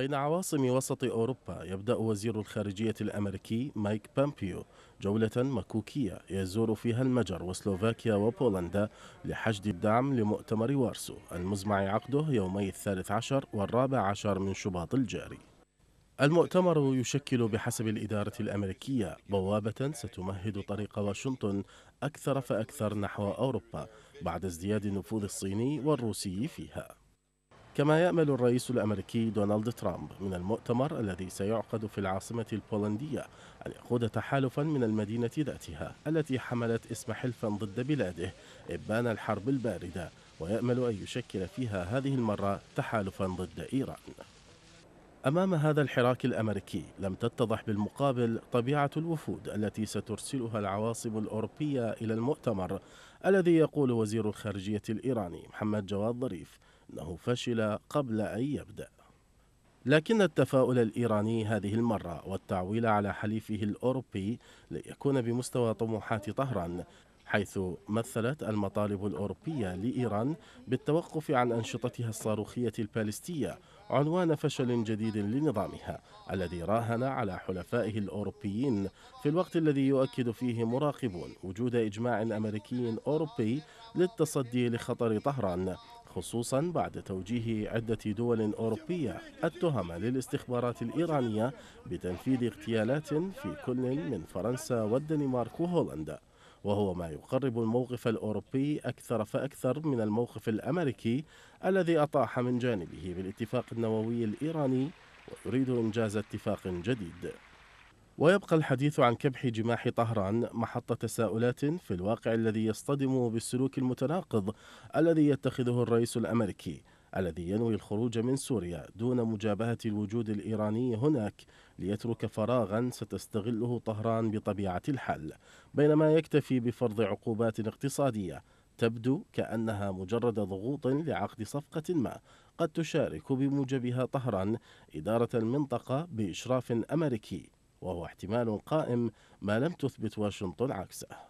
بين عواصم وسط أوروبا يبدأ وزير الخارجية الأمريكي مايك بامبيو جولة مكوكية يزور فيها المجر وسلوفاكيا وبولندا لحشد الدعم لمؤتمر وارسو المزمع عقده يومي الثالث عشر والرابع عشر من شباط الجاري المؤتمر يشكل بحسب الإدارة الأمريكية بوابة ستمهد طريق واشنطن أكثر فأكثر نحو أوروبا بعد ازدياد النفوذ الصيني والروسي فيها كما يأمل الرئيس الأمريكي دونالد ترامب من المؤتمر الذي سيعقد في العاصمة البولندية أن يقود تحالفا من المدينة ذاتها التي حملت اسم حلفا ضد بلاده إبان الحرب الباردة ويأمل أن يشكل فيها هذه المرة تحالفا ضد إيران أمام هذا الحراك الأمريكي لم تتضح بالمقابل طبيعة الوفود التي سترسلها العواصم الأوروبية إلى المؤتمر الذي يقول وزير الخارجية الإيراني محمد جواد ظريف أنه فشل قبل أن يبدأ لكن التفاؤل الإيراني هذه المرة والتعويل على حليفه الأوروبي ليكون بمستوى طموحات طهران حيث مثلت المطالب الأوروبية لإيران بالتوقف عن أنشطتها الصاروخية البالستية عنوان فشل جديد لنظامها الذي راهن على حلفائه الأوروبيين في الوقت الذي يؤكد فيه مراقبون وجود إجماع أمريكي أوروبي للتصدي لخطر طهران خصوصا بعد توجيه عدة دول أوروبية التهم للاستخبارات الإيرانية بتنفيذ اغتيالات في كل من فرنسا والدنمارك وهولندا وهو ما يقرب الموقف الأوروبي أكثر فأكثر من الموقف الأمريكي الذي أطاح من جانبه بالاتفاق النووي الإيراني ويريد إنجاز اتفاق جديد ويبقى الحديث عن كبح جماح طهران محط تساؤلات في الواقع الذي يصطدم بالسلوك المتناقض الذي يتخذه الرئيس الامريكي الذي ينوي الخروج من سوريا دون مجابهه الوجود الايراني هناك ليترك فراغا ستستغله طهران بطبيعه الحل بينما يكتفي بفرض عقوبات اقتصاديه تبدو كانها مجرد ضغوط لعقد صفقه ما قد تشارك بموجبها طهران اداره المنطقه باشراف امريكي وهو احتمال قائم ما لم تثبت واشنطن عكسه